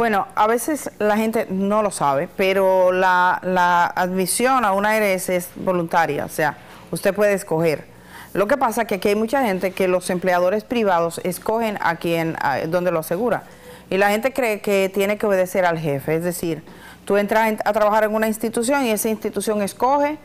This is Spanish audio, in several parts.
Bueno, a veces la gente no lo sabe, pero la, admisión a una ARS es voluntaria, o sea, usted puede escoger. Lo que pasa es que aquí hay mucha gente que los empleadores privados escogen a quien, donde lo asegura. Y la gente cree que tiene que obedecer al jefe, es decir, tú entras a trabajar en una institución y esa institución escoge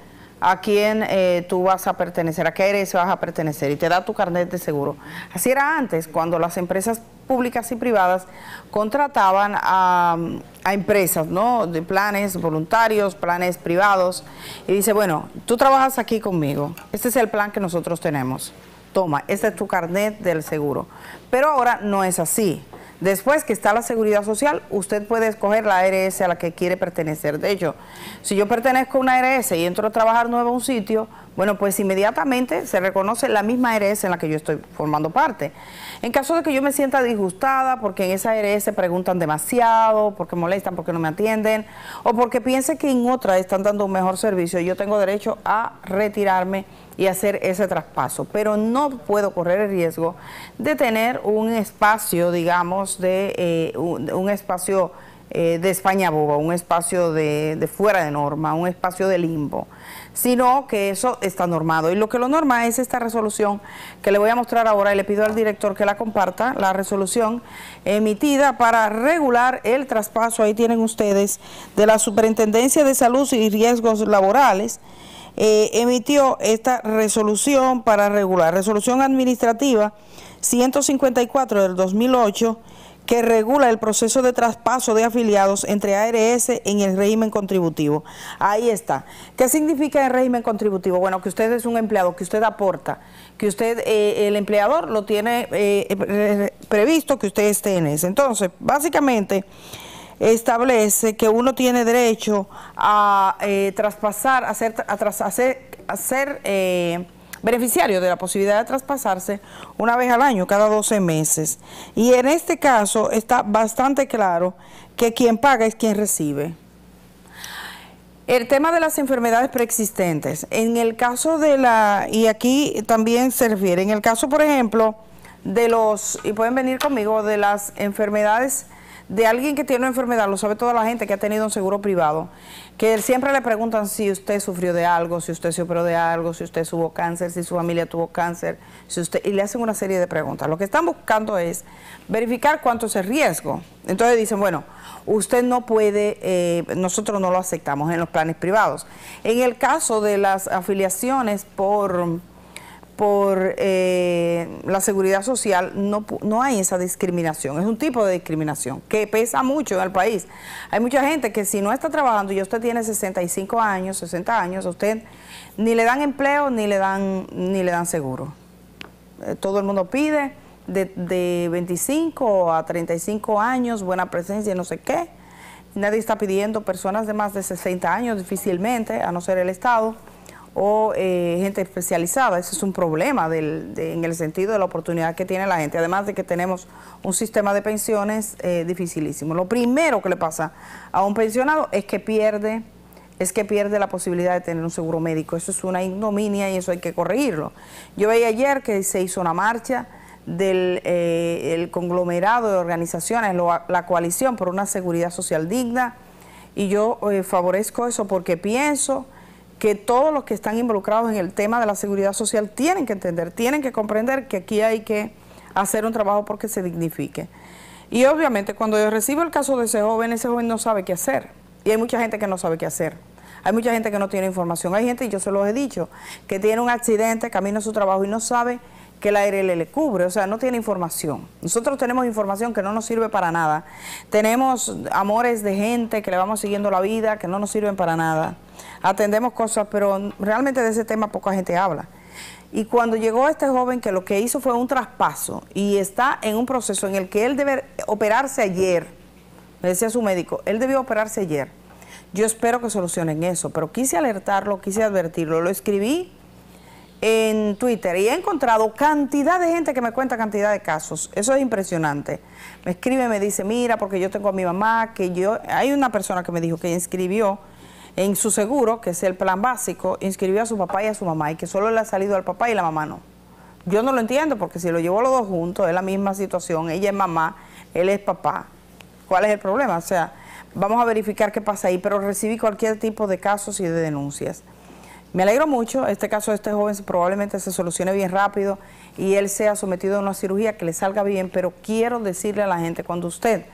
a quién eh, tú vas a pertenecer, a qué eres vas a pertenecer y te da tu carnet de seguro. Así era antes, cuando las empresas públicas y privadas contrataban a, a, empresas, ¿no? De planes voluntarios, planes privados, y dice, bueno, tú trabajas aquí conmigo, este es el plan que nosotros tenemos, toma, este es tu carnet del seguro. Pero ahora no es así. Después que está la seguridad social, usted puede escoger la ARS a la que quiere pertenecer. De hecho, si yo pertenezco a una ARS y entro a trabajar nuevo a un sitio, bueno, pues inmediatamente se reconoce la misma ARS en la que yo estoy formando parte. En caso de que yo me sienta disgustada porque en esa se preguntan demasiado, porque molestan, porque no me atienden, o porque piense que en otra están dando un mejor servicio, yo tengo derecho a retirarme y hacer ese traspaso. Pero no puedo correr el riesgo de tener un espacio, digamos, de eh, un espacio eh, de España Boba, un espacio de, fuera de norma, un espacio de limbo, sino que eso está normado. Y lo que lo norma es esta resolución que le voy a mostrar ahora y le pido al director que la comparta, la resolución emitida para regular el traspaso, ahí tienen ustedes, de la Superintendencia de Salud y Riesgos Laborales, eh, emitió esta resolución para regular, resolución administrativa 154 del 2008, que regula el proceso de traspaso de afiliados entre ARS en el régimen contributivo. Ahí está. ¿Qué significa el régimen contributivo? Bueno, que usted es un empleado, que usted aporta, que usted, eh, el empleador lo tiene eh, previsto que usted esté en ese. Entonces, básicamente establece que uno tiene derecho a eh, traspasar, hacer, a hacer, a hacer beneficiario de la posibilidad de traspasarse una vez al año, cada 12 meses. Y en este caso está bastante claro que quien paga es quien recibe. El tema de las enfermedades preexistentes. En el caso de la, y aquí también se refiere, en el caso, por ejemplo, de los, y pueden venir conmigo, de las enfermedades de alguien que tiene una enfermedad, lo sabe toda la gente que ha tenido un seguro privado, que siempre le preguntan si usted sufrió de algo, si usted sufrió de algo, si usted tuvo cáncer, si su familia tuvo cáncer, si usted y le hacen una serie de preguntas. Lo que están buscando es verificar cuánto es el riesgo. Entonces dicen, bueno, usted no puede, eh, nosotros no lo aceptamos en los planes privados. En el caso de las afiliaciones por por eh, la seguridad social, no, no hay esa discriminación. Es un tipo de discriminación que pesa mucho en el país. Hay mucha gente que si no está trabajando y usted tiene 65 años, 60 años, a usted ni le dan empleo ni le dan, ni le dan seguro. Eh, todo el mundo pide de, de 25 a 35 años, buena presencia, y no sé qué. Nadie está pidiendo personas de más de 60 años, difícilmente, a no ser el Estado o eh, gente especializada. Ese es un problema en el sentido de la oportunidad que tiene la gente, además de que tenemos un sistema de pensiones eh, dificilísimo. Lo primero que le pasa a un pensionado es que pierde es que pierde la posibilidad de tener un seguro médico. Eso es una ignominia y eso hay que corregirlo. Yo veía ayer que se hizo una marcha del eh, conglomerado de organizaciones, la coalición por una seguridad social digna, y yo favorezco eso porque pienso que todos los que están involucrados en el tema de la seguridad social tienen que entender, tienen que comprender que aquí hay que hacer un trabajo porque se dignifique. Y obviamente cuando yo recibo el caso de ese joven, ese joven no sabe qué hacer. Y hay mucha gente que no sabe qué hacer. Hay mucha gente que no tiene información. Hay gente, y yo se los he dicho, que tiene un accidente, camina a su trabajo y no sabe que el ARL le cubre, o sea, no tiene información. Nosotros tenemos información que no nos sirve para nada. Tenemos amores de gente que le vamos siguiendo la vida, que no nos sirven para nada. Atendemos cosas, pero realmente de ese tema poca gente habla. Y cuando llegó este joven que lo que hizo fue un traspaso y está en un proceso en el que él debe operarse ayer, me decía su médico, él debió operarse ayer. Yo espero que solucionen eso, pero quise alertarlo, quise advertirlo, lo escribí en Twitter y he encontrado cantidad de gente que me cuenta cantidad de casos. Eso es impresionante. Me escribe, me dice, mira, porque yo tengo a mi mamá, que yo... Hay una persona que me dijo que inscribió en su seguro, que es el plan básico, inscribió a su papá y a su mamá y que solo le ha salido al papá y la mamá no. Yo no lo entiendo porque si lo llevó los dos juntos es la misma situación, ella es mamá, él es papá. ¿Cuál es el problema? O sea, vamos a verificar qué pasa ahí, pero recibí cualquier tipo de casos y de denuncias. Me alegro mucho, este caso de este joven probablemente se solucione bien rápido y él sea sometido a una cirugía que le salga bien, pero quiero decirle a la gente, cuando usted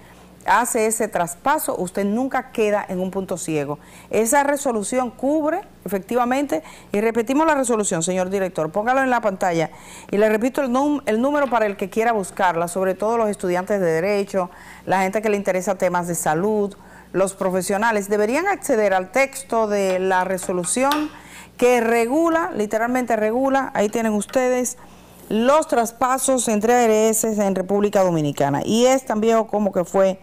hace ese traspaso, usted nunca queda en un punto ciego. Esa resolución cubre efectivamente, y repetimos la resolución, señor director, póngalo en la pantalla, y le repito el, el número para el que quiera buscarla, sobre todo los estudiantes de derecho, la gente que le interesa temas de salud, los profesionales, deberían acceder al texto de la resolución que regula, literalmente regula, ahí tienen ustedes, los traspasos entre ARS en República Dominicana. Y es también como que fue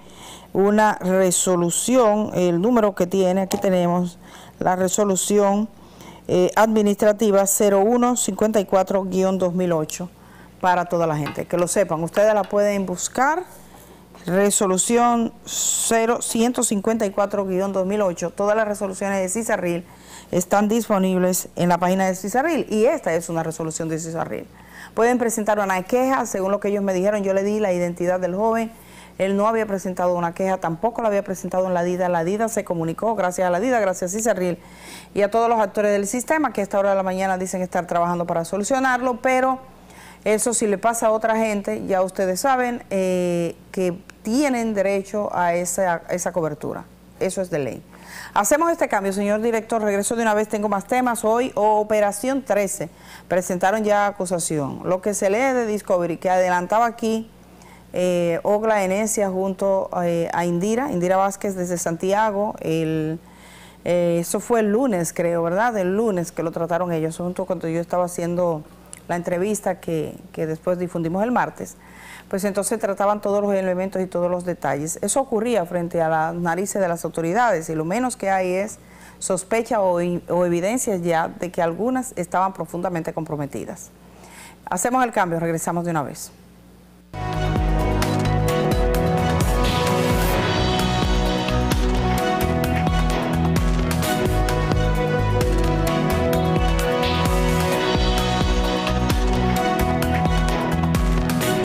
una resolución, el número que tiene, aquí tenemos la resolución eh, administrativa 0154-2008 para toda la gente. Que lo sepan, ustedes la pueden buscar resolución 0154-2008, todas las resoluciones de CISARRIL están disponibles en la página de CISARRIL y esta es una resolución de CISARRIL. Pueden presentar una queja, según lo que ellos me dijeron, yo le di la identidad del joven, él no había presentado una queja, tampoco la había presentado en la DIDA, la DIDA se comunicó gracias a la DIDA, gracias a Cizarril y a todos los actores del sistema que a esta hora de la mañana dicen estar trabajando para solucionarlo, pero... Eso si le pasa a otra gente, ya ustedes saben eh, que tienen derecho a esa, esa cobertura. Eso es de ley. Hacemos este cambio, señor director. Regreso de una vez, tengo más temas. Hoy, Operación 13, presentaron ya acusación. Lo que se lee de Discovery, que adelantaba aquí eh, Ogla Enesia junto eh, a Indira, Indira Vázquez desde Santiago, eh, eso fue el lunes, creo, ¿verdad? El lunes que lo trataron ellos, junto cuando yo estaba haciendo la entrevista que, que después difundimos el martes pues entonces trataban todos los elementos y todos los detalles. Eso ocurría frente a las narices de las autoridades y lo menos que hay es sospecha o, o evidencias ya de que algunas estaban profundamente comprometidas. Hacemos el cambio, regresamos de una vez.